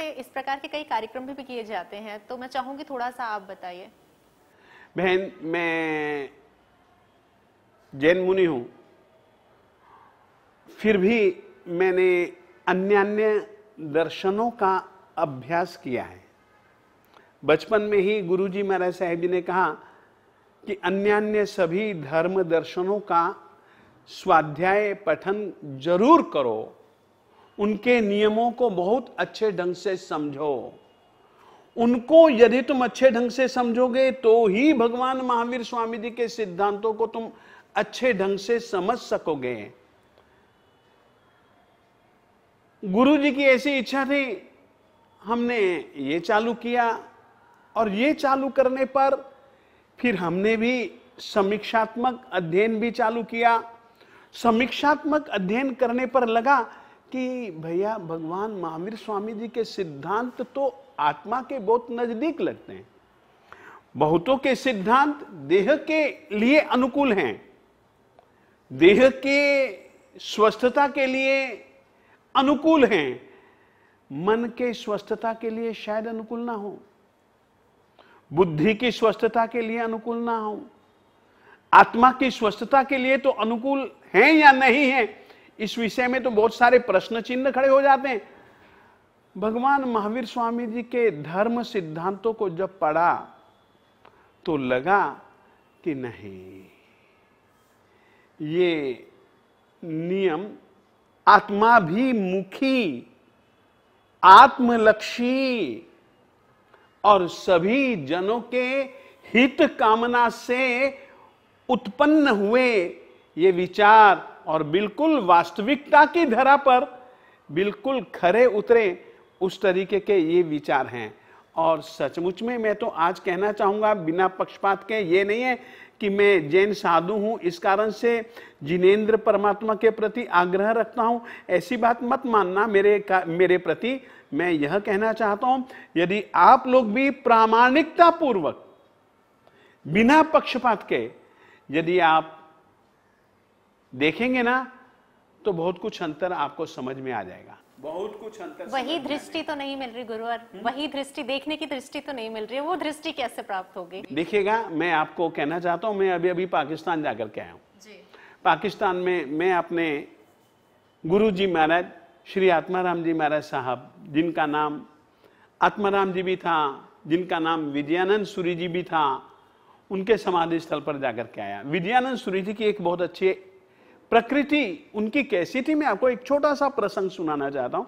से इस प्रकार के कई कार्यक्रम भी, भी किए जाते हैं तो मैं चाहूंगी थोड़ा सा आप बताइए बहन मैं जैन मुनि हूं फिर भी मैंने अन्य अन्य दर्शनों का अभ्यास किया है बचपन में ही गुरुजी महाराज साहेब जी ने कहा कि अन्य अन्य सभी धर्म दर्शनों का स्वाध्याय पठन जरूर करो उनके नियमों को बहुत अच्छे ढंग से समझो उनको यदि तुम अच्छे ढंग से समझोगे तो ही भगवान महावीर स्वामी जी के सिद्धांतों को तुम अच्छे ढंग से समझ सकोगे गुरु जी की ऐसी इच्छा थी हमने ये चालू किया और ये चालू करने पर फिर हमने भी समीक्षात्मक अध्ययन भी चालू किया समीक्षात्मक अध्ययन करने पर लगा कि भैया भगवान महावीर स्वामी जी के सिद्धांत तो आत्मा के बहुत नजदीक लगते हैं बहुतों के सिद्धांत देह के लिए अनुकूल हैं देह के स्वस्थता के लिए अनुकूल हैं मन के स्वस्थता के लिए शायद अनुकूल ना हो बुद्धि की स्वस्थता के लिए अनुकूल ना हो आत्मा की स्वस्थता के लिए तो अनुकूल हैं या नहीं है इस विषय में तो बहुत सारे प्रश्न चिन्ह खड़े हो जाते हैं भगवान महावीर स्वामी जी के धर्म सिद्धांतों को जब पढ़ा तो लगा कि नहीं ये नियम आत्माभिमुखी आत्मलक्षी और सभी जनों के हित कामना से उत्पन्न हुए ये विचार और बिल्कुल वास्तविकता की धरा पर बिल्कुल खरे उतरे उस तरीके के ये विचार हैं और सचमुच में मैं तो आज कहना चाहूँगा बिना पक्षपात के ये नहीं है कि मैं जैन साधु हूँ इस कारण से जिनेन्द्र परमात्मा के प्रति आग्रह रखता हूँ ऐसी बात मत मानना मेरे का, मेरे प्रति मैं यह कहना चाहता हूँ यदि आप लोग भी प्रामाणिकता पूर्वक बिना पक्षपात के यदि आप देखेंगे ना तो बहुत कुछ अंतर आपको समझ में आ जाएगा बहुत कुछ अंतर वही दृष्टि तो नहीं मिल रही गुरुवार हम्म? वही दृष्टि देखने की दृष्टि तो नहीं मिल रही है वो दृष्टि कैसे प्राप्त होगी देखिएगा मैं आपको कहना चाहता हूँ मैं अभी अभी पाकिस्तान जाकर के आया हूँ पाकिस्तान में मैं अपने गुरु जी महाराज श्री आत्माराम जी महाराज साहब जिनका नाम आत्माराम जी भी था जिनका नाम विजयानंद सूरी जी भी था उनके समाधि स्थल पर जाकर के आया विजयानंद सूरी जी की एक बहुत अच्छी प्रकृति उनकी कैसी थी मैं आपको एक छोटा सा प्रसंग सुनाना चाहता हूं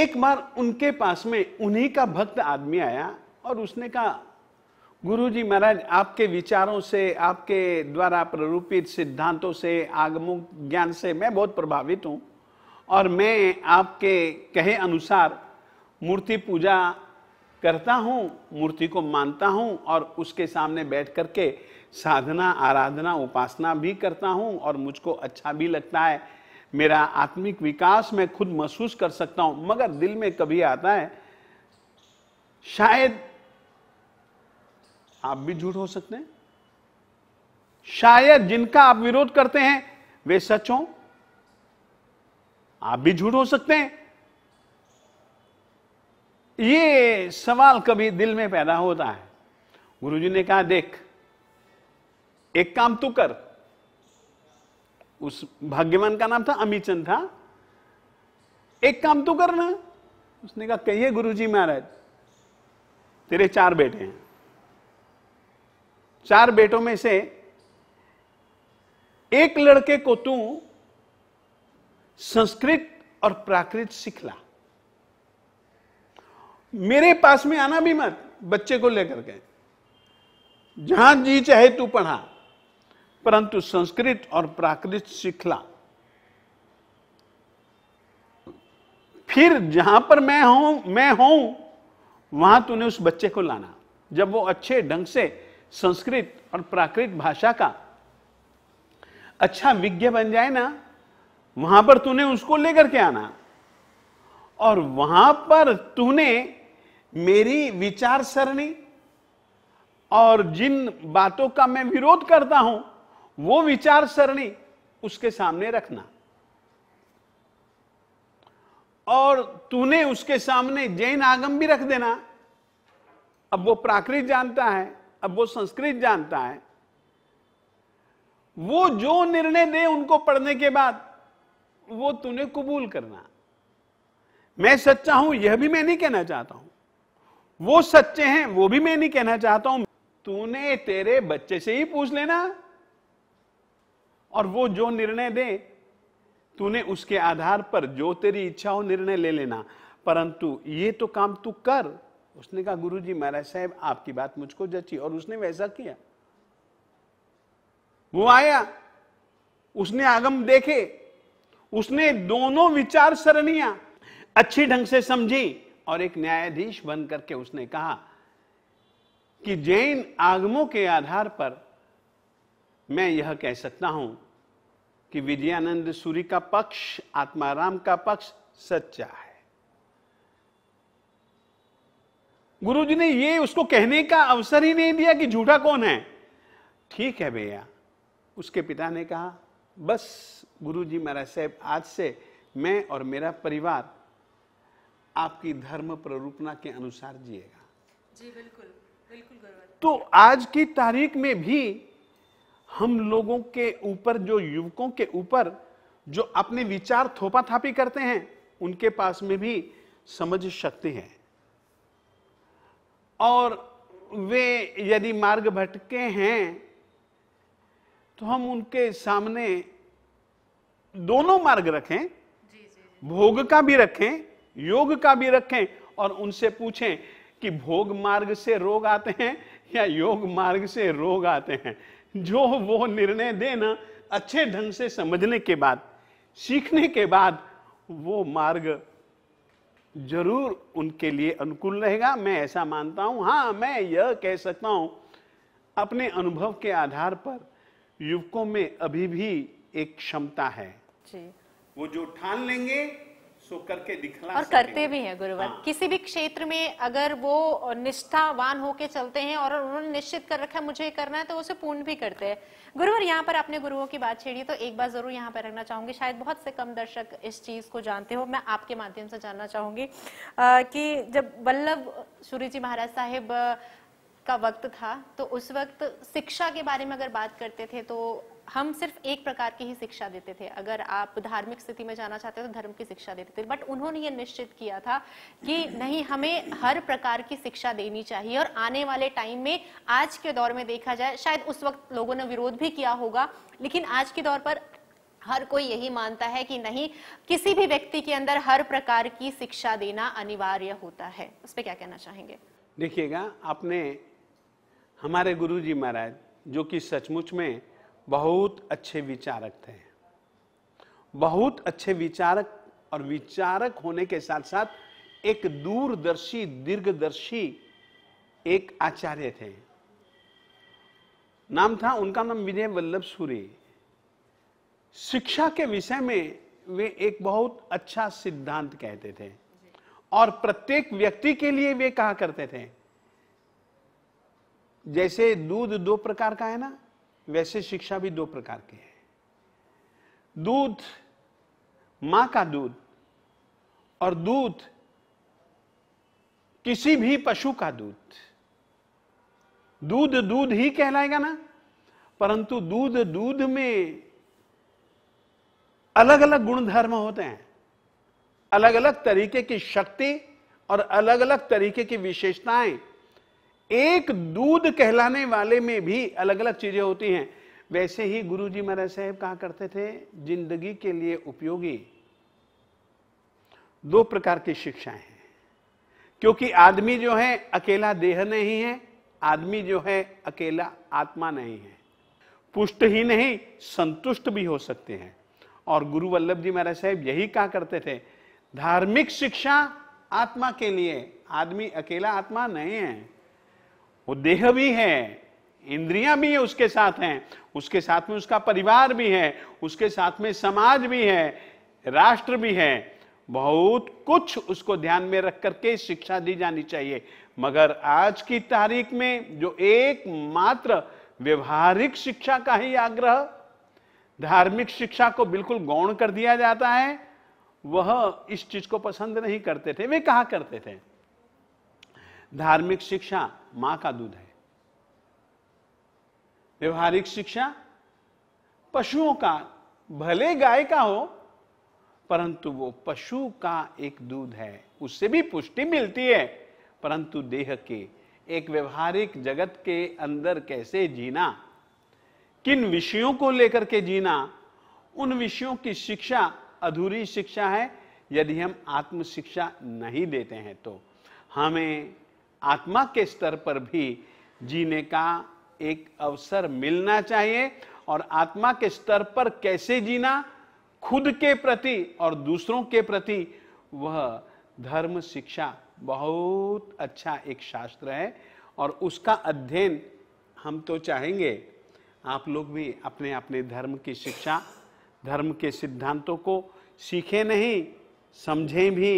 एक बार उनके पास में उन्हीं का भक्त आदमी आया और उसने कहा गुरुजी महाराज आपके विचारों से आपके द्वारा प्ररूपित सिद्धांतों से आगमुक ज्ञान से मैं बहुत प्रभावित हूँ और मैं आपके कहे अनुसार मूर्ति पूजा करता हूँ मूर्ति को मानता हूँ और उसके सामने बैठ करके के साधना आराधना उपासना भी करता हूँ और मुझको अच्छा भी लगता है मेरा आत्मिक विकास मैं खुद महसूस कर सकता हूँ मगर दिल में कभी आता है शायद आप भी झूठ हो सकते हैं शायद जिनका आप विरोध करते हैं वे सच हो आप भी झूठ हो सकते हैं ये सवाल कभी दिल में पैदा होता है गुरुजी ने कहा देख एक काम तू कर उस भाग्यवान का नाम था अमीचंद था एक काम तू कर ना उसने कहा कहिए गुरुजी महाराज तेरे चार बेटे हैं चार बेटों में से एक लड़के को तू संस्कृत और प्राकृत सिखला मेरे पास में आना भी मत बच्चे को लेकर के जहां जी चाहे तू पढ़ा परंतु संस्कृत और प्राकृत सिखला फिर जहां पर मैं हूं मैं हूं वहां तूने उस बच्चे को लाना जब वो अच्छे ढंग से संस्कृत और प्राकृत भाषा का अच्छा विज्ञ बन जाए ना वहां पर तूने उसको लेकर के आना और वहां पर तूने मेरी विचार सरणी और जिन बातों का मैं विरोध करता हूं वो विचार सरणी उसके सामने रखना और तूने उसके सामने जैन आगम भी रख देना अब वो प्राकृत जानता है अब वो संस्कृत जानता है वो जो निर्णय दे उनको पढ़ने के बाद वो तूने कबूल करना मैं सच्चा हूं यह भी मैं नहीं कहना चाहता हूं वो सच्चे हैं वो भी मैं नहीं कहना चाहता हूं तूने तेरे बच्चे से ही पूछ लेना और वो जो निर्णय दे तूने उसके आधार पर जो तेरी इच्छा हो निर्णय ले लेना परंतु ये तो काम तू कर उसने कहा गुरु जी महाराज साहब आपकी बात मुझको जची और उसने वैसा किया वो आया उसने आगम देखे उसने दोनों विचार सरणिया अच्छी ढंग से समझी और एक न्यायाधीश बन करके उसने कहा कि जैन आगमों के आधार पर मैं यह कह सकता हूं कि विजयानंद सूरी का पक्ष आत्माराम का पक्ष सच्चा है गुरुजी ने ये उसको कहने का अवसर ही नहीं दिया कि झूठा कौन है ठीक है भैया उसके पिता ने कहा बस गुरुजी महाराज साहब आज से मैं और मेरा परिवार आपकी धर्म प्ररूपना के अनुसार जिएगा जी बिल्कुल बिल्कुल तो आज की तारीख में भी हम लोगों के ऊपर जो युवकों के ऊपर जो अपने विचार थोपा थापी करते हैं उनके पास में भी समझ शक्ति है और वे यदि मार्ग भटके हैं तो हम उनके सामने दोनों मार्ग रखें भोग का भी रखें योग का भी रखें और उनसे पूछें कि भोग मार्ग से रोग आते हैं या योग मार्ग से रोग आते हैं जो वो निर्णय देना अच्छे ढंग से समझने के बाद सीखने के बाद वो मार्ग जरूर उनके लिए अनुकूल रहेगा मैं ऐसा मानता हूं हाँ मैं यह कह सकता हूं अपने अनुभव के आधार पर युवकों में अभी भी एक क्षमता है जी। वो जो ठान लेंगे सो करके दिखला और करते भी हैं गुरुवर हाँ। किसी भी क्षेत्र में अगर वो निष्ठावान होके चलते हैं और उन्होंने निश्चित कर रखा है मुझे करना है तो उसे पूर्ण भी करते हैं गुरुवर यहाँ पर अपने गुरुओं की बात छेड़ी तो एक बार जरूर यहाँ पर रखना चाहूंगी शायद बहुत से कम दर्शक इस चीज को जानते हो मैं आपके माध्यम से जानना चाहूंगी आ, कि जब वल्लभ सूर्य जी महाराज साहेब का वक्त था तो उस वक्त शिक्षा के बारे में अगर बात करते थे तो हम सिर्फ एक प्रकार की ही शिक्षा देते थे अगर आप धार्मिक स्थिति में जाना चाहते हो तो धर्म की शिक्षा देते थे बट उन्होंने ये निश्चित किया था कि नहीं हमें हर प्रकार की शिक्षा देनी चाहिए और आने वाले टाइम में आज के दौर में देखा जाए शायद उस वक्त लोगों ने विरोध भी किया होगा लेकिन आज के दौर पर हर कोई यही मानता है कि नहीं किसी भी व्यक्ति के अंदर हर प्रकार की शिक्षा देना अनिवार्य होता है उस पर क्या कहना चाहेंगे देखिएगा आपने हमारे गुरुजी महाराज जो कि सचमुच में बहुत अच्छे विचारक थे बहुत अच्छे विचारक और विचारक होने के साथ साथ एक दूरदर्शी दीर्घदर्शी एक आचार्य थे नाम था उनका नाम विजय वल्लभ सूरी शिक्षा के विषय में वे एक बहुत अच्छा सिद्धांत कहते थे और प्रत्येक व्यक्ति के लिए वे कहा करते थे जैसे दूध दो प्रकार का है ना वैसे शिक्षा भी दो प्रकार की है दूध मां का दूध और दूध किसी भी पशु का दूध दूध दूध ही कहलाएगा ना परंतु दूध दूध में अलग अलग गुणधर्म होते हैं अलग अलग तरीके की शक्ति और अलग अलग तरीके की विशेषताएं एक दूध कहलाने वाले में भी अलग अलग चीजें होती हैं वैसे ही गुरु जी महाराज साहब कहा करते थे जिंदगी के लिए उपयोगी दो प्रकार की शिक्षाएं हैं क्योंकि आदमी जो है अकेला देह नहीं है आदमी जो है अकेला आत्मा नहीं है पुष्ट ही नहीं संतुष्ट भी हो सकते हैं और गुरु वल्लभ जी महाराज साहेब यही कहा करते थे धार्मिक शिक्षा आत्मा के लिए आदमी अकेला आत्मा नहीं है वो देह भी है इंद्रियां भी है उसके साथ हैं उसके साथ में उसका परिवार भी है उसके साथ में समाज भी है राष्ट्र भी है बहुत कुछ उसको ध्यान में रख करके शिक्षा दी जानी चाहिए मगर आज की तारीख में जो एकमात्र व्यवहारिक शिक्षा का ही आग्रह धार्मिक शिक्षा को बिल्कुल गौण कर दिया जाता है वह इस चीज को पसंद नहीं करते थे वे कहा करते थे धार्मिक शिक्षा मां का दूध है व्यवहारिक शिक्षा पशुओं का भले गाय का हो परंतु वो पशु का एक दूध है उससे भी पुष्टि मिलती है परंतु देह के एक व्यवहारिक जगत के अंदर कैसे जीना किन विषयों को लेकर के जीना उन विषयों की शिक्षा अधूरी शिक्षा है यदि हम आत्म शिक्षा नहीं देते हैं तो हमें आत्मा के स्तर पर भी जीने का एक अवसर मिलना चाहिए और आत्मा के स्तर पर कैसे जीना खुद के प्रति और दूसरों के प्रति वह धर्म शिक्षा बहुत अच्छा एक शास्त्र है और उसका अध्ययन हम तो चाहेंगे आप लोग भी अपने अपने धर्म की शिक्षा धर्म के सिद्धांतों को सीखें नहीं समझें भी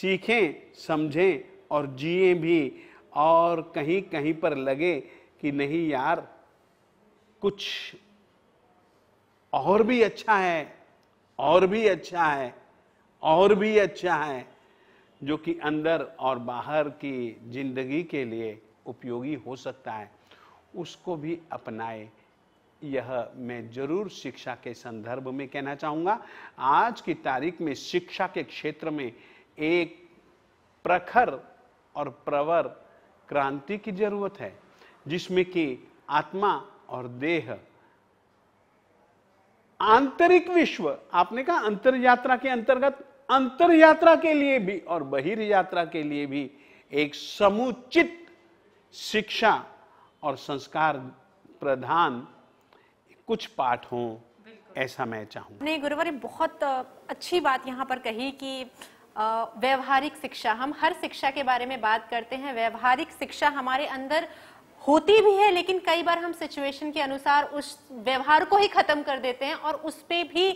सीखें समझें और जिए भी और कहीं कहीं पर लगे कि नहीं यार कुछ और भी अच्छा है और भी अच्छा है और भी अच्छा है जो कि अंदर और बाहर की जिंदगी के लिए उपयोगी हो सकता है उसको भी अपनाए यह मैं जरूर शिक्षा के संदर्भ में कहना चाहूँगा आज की तारीख में शिक्षा के क्षेत्र में एक प्रखर और प्रवर क्रांति की जरूरत है जिसमें कि आत्मा और देह आंतरिक विश्व आपने कहा अंतर यात्रा के अंतर्गत अंतर यात्रा के लिए भी और बहिर यात्रा के लिए भी एक समुचित शिक्षा और संस्कार प्रधान कुछ पाठ हो ऐसा मैं चाहूँ नहीं गुरुवारी बहुत अच्छी बात यहाँ पर कही कि व्यवहारिक शिक्षा हम हर शिक्षा के बारे में बात करते हैं व्यवहारिक शिक्षा हमारे अंदर होती भी है लेकिन कई बार हम सिचुएशन के अनुसार उस व्यवहार को ही खत्म कर देते हैं और उस पर भी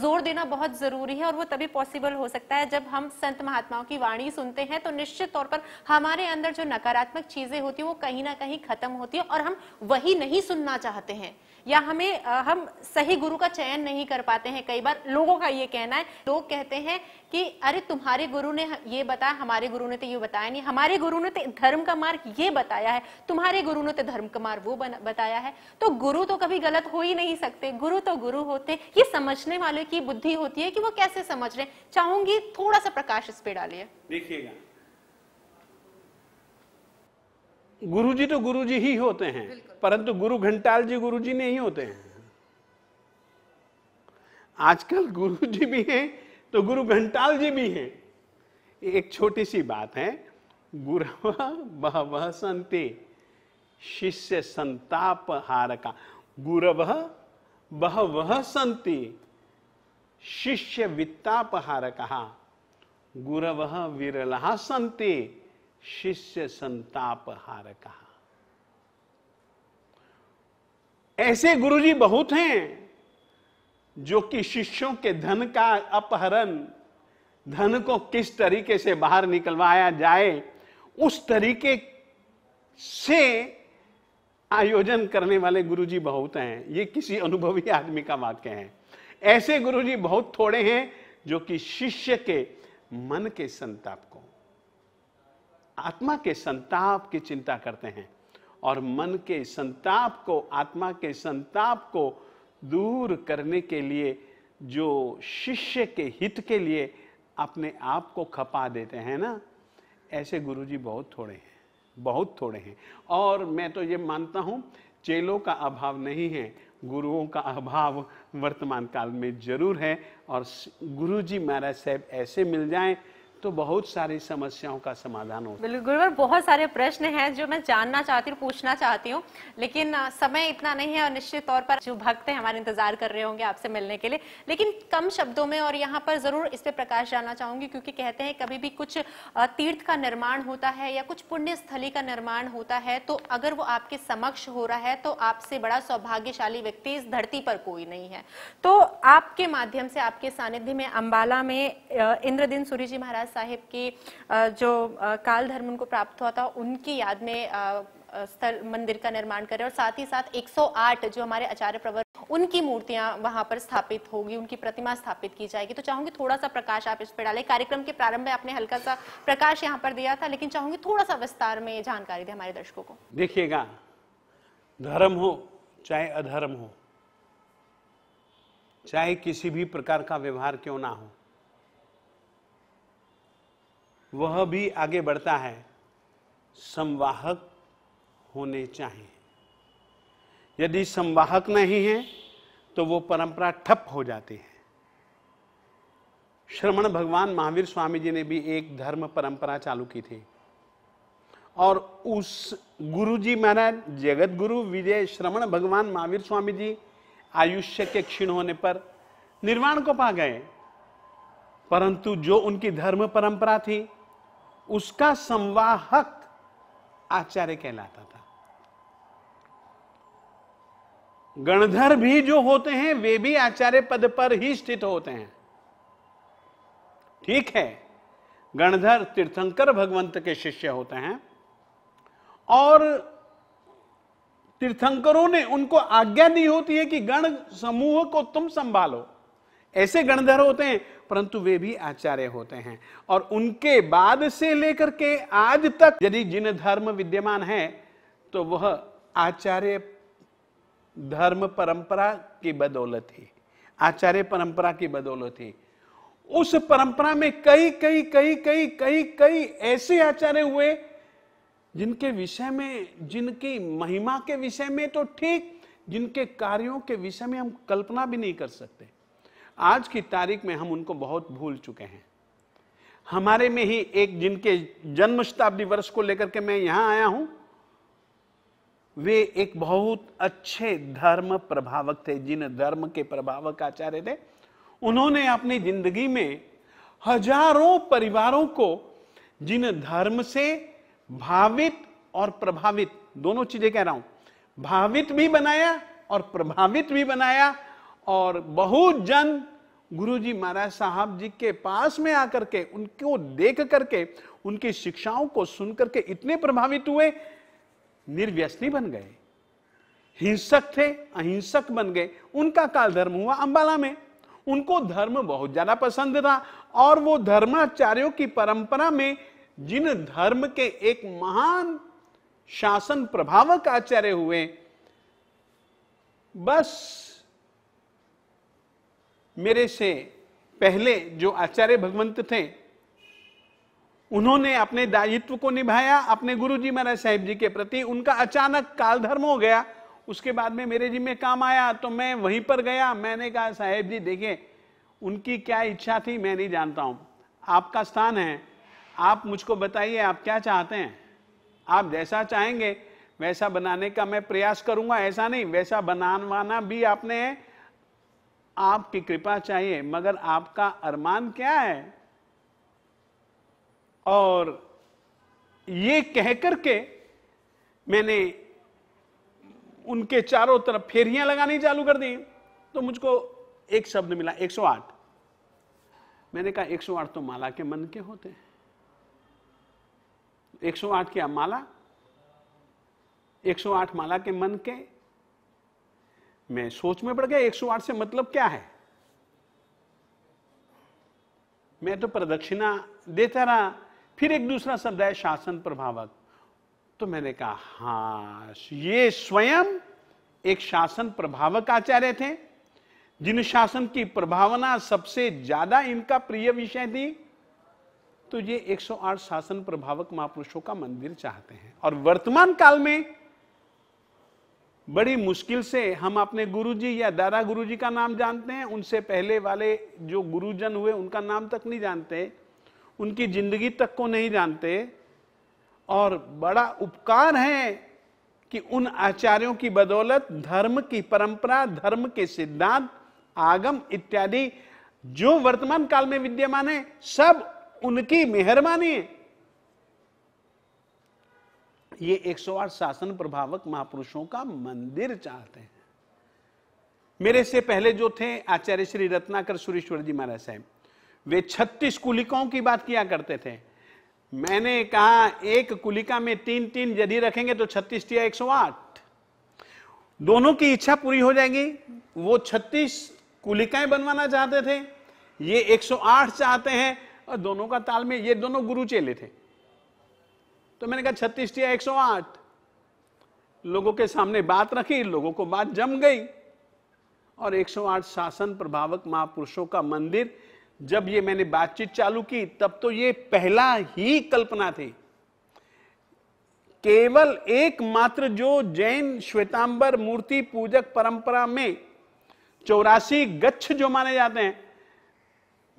जोर देना बहुत जरूरी है और वो तभी पॉसिबल हो सकता है जब हम संत महात्माओं की वाणी सुनते हैं तो निश्चित तौर पर हमारे अंदर जो नकारात्मक चीजें होती है वो कहीं ना कहीं खत्म होती है और हम वही नहीं सुनना चाहते हैं या हमें हम सही गुरु का चयन नहीं कर पाते हैं कई बार लोगों का ये कहना है लोग कहते हैं कि अरे तुम्हारे गुरु ने ये बताया हमारे गुरु ने तो ये बताया नहीं हमारे गुरु ने तो धर्म का मार्ग ये बताया है तुम्हारे तुम्हारे गुरु ने तो धर्म कुमार वो बताया है तो गुरु तो कभी गलत हो ही नहीं सकते गुरु तो गुरु होते ये समझने वाले की बुद्धि होती है कि वो कैसे समझ रहे चाहूंगी थोड़ा सा प्रकाश इस पे डालिए देखिएगा गुरु जी तो गुरु जी ही होते हैं परंतु गुरु घंटाल जी गुरु जी नहीं होते हैं आजकल गुरु जी भी हैं तो गुरु घंटाल जी भी हैं एक छोटी सी बात है गुरु बहव संते शिष्य संताप हारका गुरव बह वह संति शिष्य वित्तापहारका गुरव विरला संति शिष्य संताप कहा ऐसे गुरुजी बहुत हैं जो कि शिष्यों के धन का अपहरण धन को किस तरीके से बाहर निकलवाया जाए उस तरीके से आयोजन करने वाले गुरुजी बहुत हैं ये किसी अनुभवी आदमी का वाक्य है ऐसे गुरुजी बहुत थोड़े हैं जो कि शिष्य के मन के संताप को आत्मा के संताप की चिंता करते हैं और मन के संताप को आत्मा के संताप को दूर करने के लिए जो शिष्य के हित के लिए अपने आप को खपा देते हैं ना ऐसे गुरुजी बहुत थोड़े हैं बहुत थोड़े हैं और मैं तो ये मानता हूँ चेलों का अभाव नहीं है गुरुओं का अभाव वर्तमान काल में जरूर है और गुरुजी महाराज साहब ऐसे मिल जाएं तो बहुत सारी समस्याओं का समाधान होता है बिल्कुल गुरुवर बहुत सारे प्रश्न हैं जो मैं जानना चाहती हूँ पूछना चाहती हूँ लेकिन समय इतना नहीं है और निश्चित तौर पर जो भक्त हैं हमारे इंतजार कर रहे होंगे आपसे मिलने के लिए लेकिन कम शब्दों में और यहाँ पर जरूर इस पर प्रकाश डालना चाहूंगी क्योंकि कहते हैं कभी भी कुछ तीर्थ का निर्माण होता है या कुछ पुण्य स्थली का निर्माण होता है तो अगर वो आपके समक्ष हो रहा है तो आपसे बड़ा सौभाग्यशाली व्यक्ति इस धरती पर कोई नहीं है तो आपके माध्यम से आपके सानिध्य में अम्बाला में इंद्रदिन सूर्य जी महाराज साहिब की जो काल धर्म उनको प्राप्त हुआ था उनकी याद में स्थल मंदिर का निर्माण करें और साथ ही साथ 108 जो हमारे आचार्य प्रवर उनकी मूर्तियां वहां पर स्थापित होगी उनकी प्रतिमा स्थापित की जाएगी तो चाहूंगी थोड़ा सा प्रकाश आप इस पर डालें कार्यक्रम के प्रारंभ में आपने हल्का सा प्रकाश यहां पर दिया था लेकिन चाहूंगी थोड़ा सा विस्तार में जानकारी दे हमारे दर्शकों को देखिएगा धर्म हो चाहे अधर्म हो चाहे किसी भी प्रकार का व्यवहार क्यों ना हो वह भी आगे बढ़ता है संवाहक होने चाहिए यदि संवाहक नहीं है तो वो परंपरा ठप हो जाती है श्रवण भगवान महावीर स्वामी जी ने भी एक धर्म परंपरा चालू की थी और उस गुरु जी महाराज जगत गुरु विजय श्रवण भगवान महावीर स्वामी जी आयुष्य के क्षीण होने पर निर्वाण को पा गए परंतु जो उनकी धर्म परंपरा थी उसका संवाहक आचार्य कहलाता था गणधर भी जो होते हैं वे भी आचार्य पद पर ही स्थित होते हैं ठीक है गणधर तीर्थंकर भगवंत के शिष्य होते हैं और तीर्थंकरों ने उनको आज्ञा दी होती है कि गण समूह को तुम संभालो ऐसे गणधर होते हैं परंतु वे भी आचार्य होते हैं और उनके बाद से लेकर के आज तक यदि जिन धर्म विद्यमान है तो वह आचार्य धर्म परंपरा की बदौलत ही आचार्य परंपरा की बदौलत ही उस परंपरा में कई कई कई कई कई कई ऐसे आचार्य हुए जिनके विषय में जिनकी महिमा के विषय में तो ठीक जिनके कार्यों के विषय में हम कल्पना भी नहीं कर सकते आज की तारीख में हम उनको बहुत भूल चुके हैं हमारे में ही एक जिनके जन्म शताब्दी वर्ष को लेकर के मैं यहां आया हूं वे एक बहुत अच्छे धर्म प्रभावक थे जिन धर्म के प्रभावक आचार्य थे उन्होंने अपनी जिंदगी में हजारों परिवारों को जिन धर्म से भावित और प्रभावित दोनों चीजें कह रहा हूं भावित भी बनाया और प्रभावित भी बनाया और बहुत जन गुरुजी महाराज साहब जी के पास में आकर के उनको देख करके उनकी शिक्षाओं को सुन करके इतने प्रभावित हुए निर्व्यसनी बन गए हिंसक थे अहिंसक बन गए उनका काल धर्म हुआ अंबाला में उनको धर्म बहुत ज्यादा पसंद था और वो धर्माचार्यों की परंपरा में जिन धर्म के एक महान शासन प्रभावक आचार्य हुए बस मेरे से पहले जो आचार्य भगवंत थे उन्होंने अपने दायित्व को निभाया अपने गुरु जी महाराज साहिब जी के प्रति उनका अचानक काल धर्म हो गया उसके बाद में मेरे जी में काम आया तो मैं वहीं पर गया मैंने कहा साहेब जी देखे उनकी क्या इच्छा थी मैं नहीं जानता हूं आपका स्थान है आप मुझको बताइए आप क्या चाहते हैं आप जैसा चाहेंगे वैसा बनाने का मैं प्रयास करूंगा ऐसा नहीं वैसा बनानवाना भी आपने आपकी कृपा चाहिए मगर आपका अरमान क्या है और ये कह करके मैंने उनके चारों तरफ फेरियां लगानी चालू कर दी तो मुझको एक शब्द मिला 108 मैंने कहा 108 तो माला के मन के होते हैं 108 क्या माला 108 माला के मन के मैं सोच में पड़ गया 108 से मतलब क्या है मैं तो प्रदक्षिणा देता रहा फिर एक दूसरा शब्द है शासन प्रभावक तो मैंने कहा हाँ ये स्वयं एक शासन प्रभावक आचार्य थे जिन शासन की प्रभावना सबसे ज्यादा इनका प्रिय विषय थी तो ये 108 शासन प्रभावक महापुरुषों का मंदिर चाहते हैं और वर्तमान काल में बड़ी मुश्किल से हम अपने गुरुजी या दादा गुरुजी का नाम जानते हैं उनसे पहले वाले जो गुरुजन हुए उनका नाम तक नहीं जानते उनकी जिंदगी तक को नहीं जानते और बड़ा उपकार है कि उन आचार्यों की बदौलत धर्म की परंपरा धर्म के सिद्धांत आगम इत्यादि जो वर्तमान काल में विद्यमान है सब उनकी मेहरबानी है ये 108 शासन प्रभावक महापुरुषों का मंदिर चाहते हैं मेरे से पहले जो थे आचार्य श्री रत्नाकर सुरेश्वर जी महाराज साहब वे 36 कुलिकाओं की बात किया करते थे मैंने कहा एक कुलिका में तीन तीन यदि रखेंगे तो 36 सौ 108 दोनों की इच्छा पूरी हो जाएगी वो 36 कुलिकाएं बनवाना चाहते थे ये 108 चाहते हैं और दोनों का तालमेल ये दोनों गुरु चेले थे तो मैंने कहा छत्तीस टिया एक सौ आठ लोगों के सामने बात रखी लोगों को बात जम गई और 108 शासन प्रभावक महापुरुषों का मंदिर जब ये मैंने बातचीत चालू की तब तो ये पहला ही कल्पना थी केवल एकमात्र जो जैन श्वेतांबर मूर्ति पूजक परंपरा में चौरासी गच्छ जो माने जाते हैं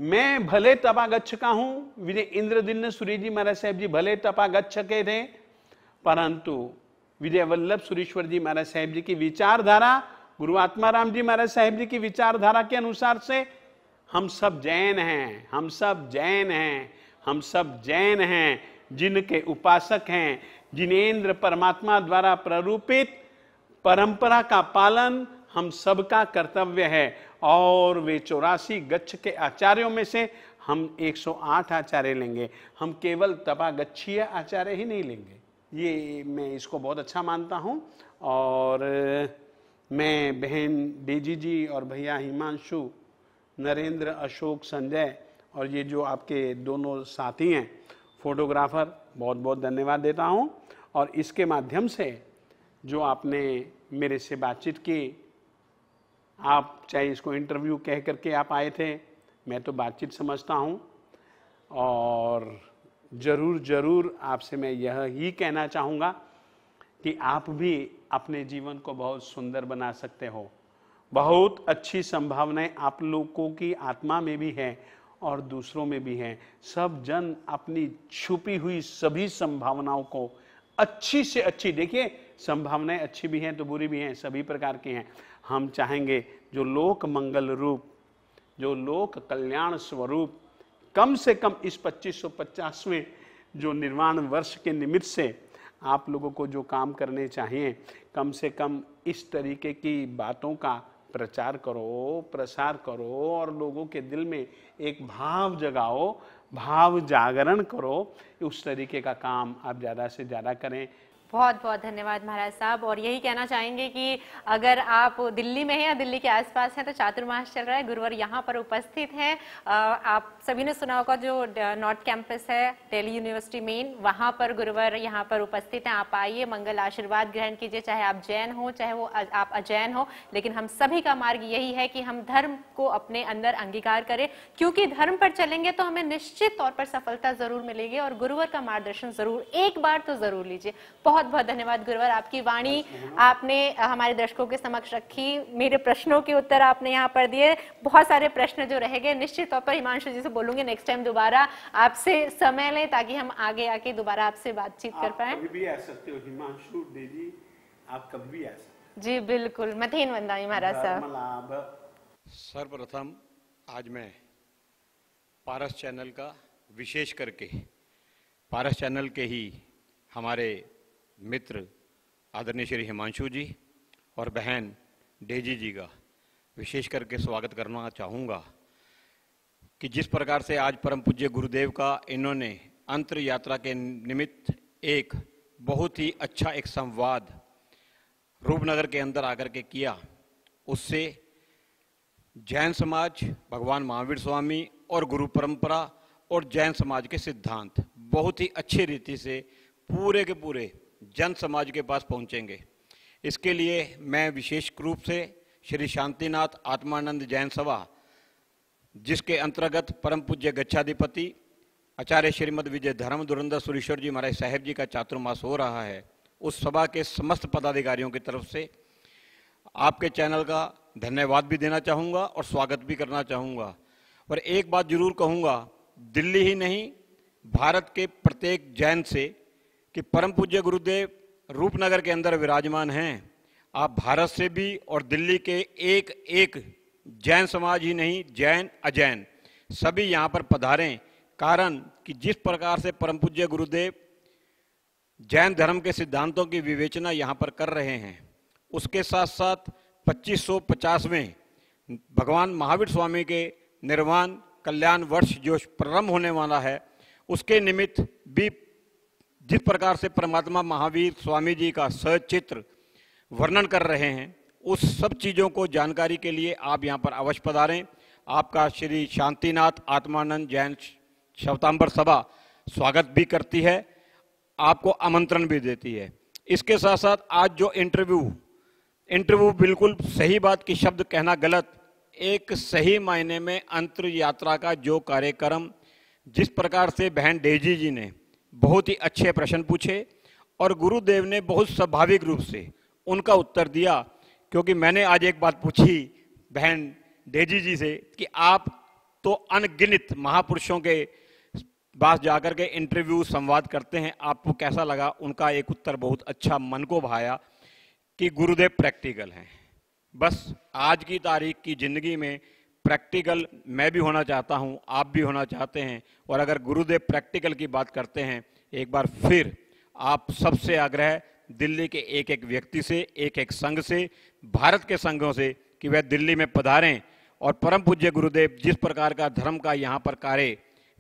मैं भले तपा गच्छ का हूं विजय इंद्रदिन सूर्य जी महाराज साहब जी भले तपा गच्छ के थे परंतु विजय वल्लभ सुरेश्वर जी महाराज साहेब जी की विचारधारा गुरु आत्मा राम जी महाराज साहेब जी की विचारधारा के अनुसार से हम सब जैन हैं हम सब जैन हैं हम सब जैन हैं जिनके उपासक हैं जिनेन्द्र परमात्मा द्वारा प्ररूपित परंपरा का पालन हम सबका कर्तव्य है और वे चौरासी गच्छ के आचार्यों में से हम 108 आचार्य लेंगे हम केवल तपागच्छीय आचार्य ही नहीं लेंगे ये मैं इसको बहुत अच्छा मानता हूँ और मैं बहन डेजी जी और भैया हिमांशु नरेंद्र अशोक संजय और ये जो आपके दोनों साथी हैं फोटोग्राफर बहुत बहुत धन्यवाद देता हूँ और इसके माध्यम से जो आपने मेरे से बातचीत की आप चाहे इसको इंटरव्यू कह करके आप आए थे मैं तो बातचीत समझता हूँ और ज़रूर ज़रूर आपसे मैं यह ही कहना चाहूँगा कि आप भी अपने जीवन को बहुत सुंदर बना सकते हो बहुत अच्छी संभावनाएं आप लोगों की आत्मा में भी हैं और दूसरों में भी हैं सब जन अपनी छुपी हुई सभी संभावनाओं को अच्छी से अच्छी देखिए संभावनाएं अच्छी भी हैं तो बुरी भी हैं सभी प्रकार की हैं हम चाहेंगे जो लोक मंगल रूप जो लोक कल्याण स्वरूप कम से कम इस पच्चीस सौ जो निर्माण वर्ष के निमित्त से आप लोगों को जो काम करने चाहिए कम से कम इस तरीके की बातों का प्रचार करो प्रसार करो और लोगों के दिल में एक भाव जगाओ भाव जागरण करो उस तरीके का काम आप ज़्यादा से ज़्यादा करें बहुत बहुत धन्यवाद महाराज साहब और यही कहना चाहेंगे कि अगर आप दिल्ली में हैं या दिल्ली के आसपास हैं तो चातुर्मास चल रहा है गुरुवार यहाँ पर उपस्थित हैं आप सभी ने सुना होगा जो नॉर्थ कैंपस है दिल्ली यूनिवर्सिटी मेन वहाँ पर गुरुवार यहाँ पर उपस्थित हैं आप आइए मंगल आशीर्वाद ग्रहण कीजिए चाहे आप जैन हो चाहे वो आप अजैन हो लेकिन हम सभी का मार्ग यही है कि हम धर्म को अपने अंदर अंगीकार करें क्योंकि धर्म पर चलेंगे तो हमें निश्चित तौर पर सफलता जरूर मिलेगी और गुरुवार का मार्गदर्शन जरूर एक बार तो जरूर लीजिए बहुत बहुत धन्यवाद गुरुवर आपकी वाणी आपने हमारे दर्शकों के समक्ष रखी मेरे प्रश्नों के उत्तर आपने यहाँ पर दिए बहुत सारे प्रश्न जो रह गए निश्चित तौर पर हिमांशु जी से बोलूंगे नेक्स्ट टाइम दोबारा आपसे समय लें ताकि हम आगे आके दोबारा आपसे बातचीत कर पाए हिमांशु देवी आप कभी आ सकते जी बिल्कुल मथेन वंदाई महाराज साहब सर्वप्रथम आज मैं पारस चैनल का विशेष करके पारस चैनल के ही हमारे मित्र आदरणीय श्री हिमांशु जी और बहन डेजी जी का विशेष करके स्वागत करना चाहूँगा कि जिस प्रकार से आज परम पूज्य गुरुदेव का इन्होंने अंतर यात्रा के निमित्त एक बहुत ही अच्छा एक संवाद रूपनगर के अंदर आकर के किया उससे जैन समाज भगवान महावीर स्वामी और गुरु परंपरा और जैन समाज के सिद्धांत बहुत ही अच्छी रीति से पूरे के पूरे जन समाज के पास पहुंचेंगे इसके लिए मैं विशेष रूप से श्री शांतिनाथ आत्मानंद जैन सभा जिसके अंतर्गत परम पूज्य गच्छाधिपति आचार्य श्रीमद विजय धर्म धुरंधर सुरेश्वर जी महाराज साहेब जी का चातुर्मास हो रहा है उस सभा के समस्त पदाधिकारियों की तरफ से आपके चैनल का धन्यवाद भी देना चाहूँगा और स्वागत भी करना चाहूँगा और एक बात जरूर कहूँगा दिल्ली ही नहीं भारत के प्रत्येक जैन से कि परम पूज्य गुरुदेव रूपनगर के अंदर विराजमान हैं आप भारत से भी और दिल्ली के एक एक जैन समाज ही नहीं जैन अजैन सभी यहाँ पर पधारें कारण कि जिस प्रकार से परम पूज्य गुरुदेव जैन धर्म के सिद्धांतों की विवेचना यहाँ पर कर रहे हैं उसके साथ साथ 2550 में भगवान महावीर स्वामी के निर्वाण कल्याण वर्ष जो प्रारंभ होने वाला है उसके निमित्त भी जिस प्रकार से परमात्मा महावीर स्वामी जी का सचित्र वर्णन कर रहे हैं उस सब चीज़ों को जानकारी के लिए आप यहाँ पर अवश्य पधारें आपका श्री शांतिनाथ आत्मानंद जैन शवतांबर सभा स्वागत भी करती है आपको आमंत्रण भी देती है इसके साथ साथ आज जो इंटरव्यू इंटरव्यू बिल्कुल सही बात की शब्द कहना गलत एक सही मायने में अंतर यात्रा का जो कार्यक्रम जिस प्रकार से बहन डेजी जी ने बहुत ही अच्छे प्रश्न पूछे और गुरुदेव ने बहुत स्वाभाविक रूप से उनका उत्तर दिया क्योंकि मैंने आज एक बात पूछी बहन डेजी जी से कि आप तो अनगिनित महापुरुषों के पास जाकर के इंटरव्यू संवाद करते हैं आपको कैसा लगा उनका एक उत्तर बहुत अच्छा मन को भाया कि गुरुदेव प्रैक्टिकल हैं बस आज की तारीख की जिंदगी में प्रैक्टिकल मैं भी होना चाहता हूं आप भी होना चाहते हैं और अगर गुरुदेव प्रैक्टिकल की बात करते हैं एक बार फिर आप सबसे आग्रह दिल्ली के एक एक व्यक्ति से एक एक संघ से भारत के संघों से कि वह दिल्ली में पधारें और परम पूज्य गुरुदेव जिस प्रकार का धर्म का यहाँ पर कार्य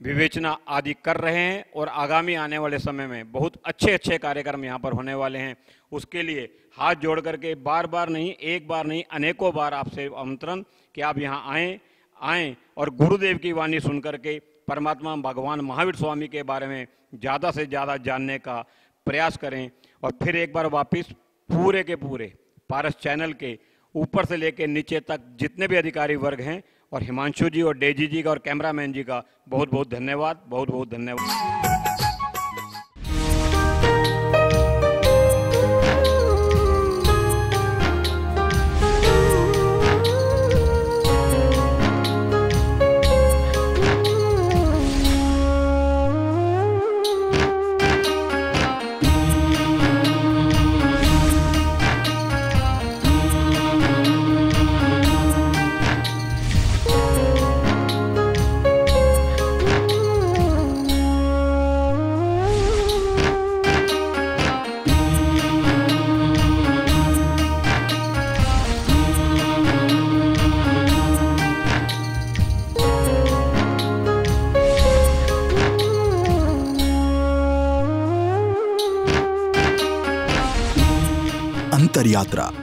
विवेचना आदि कर रहे हैं और आगामी आने वाले समय में बहुत अच्छे अच्छे कार्यक्रम यहाँ पर होने वाले हैं उसके लिए हाथ जोड़ करके बार बार नहीं एक बार नहीं अनेकों बार आपसे आमंत्रण कि आप यहाँ आएँ आएँ और गुरुदेव की वाणी सुन करके परमात्मा भगवान महावीर स्वामी के बारे में ज़्यादा से ज़्यादा जानने का प्रयास करें और फिर एक बार वापस पूरे के पूरे पारस चैनल के ऊपर से लेकर नीचे तक जितने भी अधिकारी वर्ग हैं और हिमांशु जी और डेजी जी का और कैमरामैन जी का बहुत बहुत धन्यवाद बहुत बहुत धन्यवाद यात्रा